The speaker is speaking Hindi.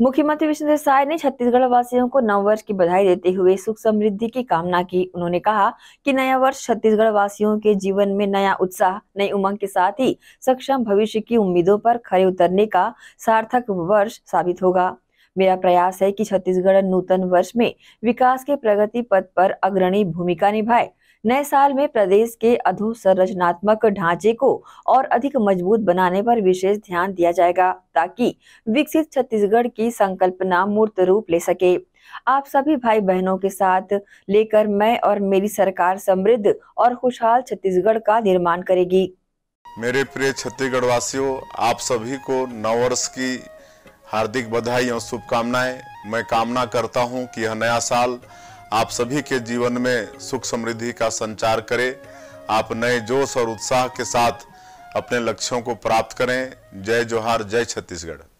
मुख्यमंत्री विष्णुदेव साय ने छत्तीसगढ़ वासियों को नव वर्ष की बधाई देते हुए सुख समृद्धि की कामना की उन्होंने कहा कि नया वर्ष छत्तीसगढ़ वासियों के जीवन में नया उत्साह नई उमंग के साथ ही सक्षम भविष्य की उम्मीदों पर खड़े उतरने का सार्थक वर्ष साबित होगा मेरा प्रयास है कि छत्तीसगढ़ नूतन वर्ष में विकास के प्रगति पथ पर अग्रणी भूमिका निभाए नए साल में प्रदेश के अधोसंरचनात्मक ढांचे को और अधिक मजबूत बनाने पर विशेष ध्यान दिया जाएगा ताकि विकसित छत्तीसगढ़ की संकल्पना मूर्त रूप ले सके आप सभी भाई बहनों के साथ लेकर मैं और मेरी सरकार समृद्ध और खुशहाल छत्तीसगढ़ का निर्माण करेगी मेरे प्रिय छत्तीसगढ़ वासियों आप सभी को नववर्ष की हार्दिक बधाई और शुभकामनाएं मैं कामना करता हूं कि यह नया साल आप सभी के जीवन में सुख समृद्धि का संचार करे आप नए जोश और उत्साह के साथ अपने लक्ष्यों को प्राप्त करें जय जोहार जय छत्तीसगढ़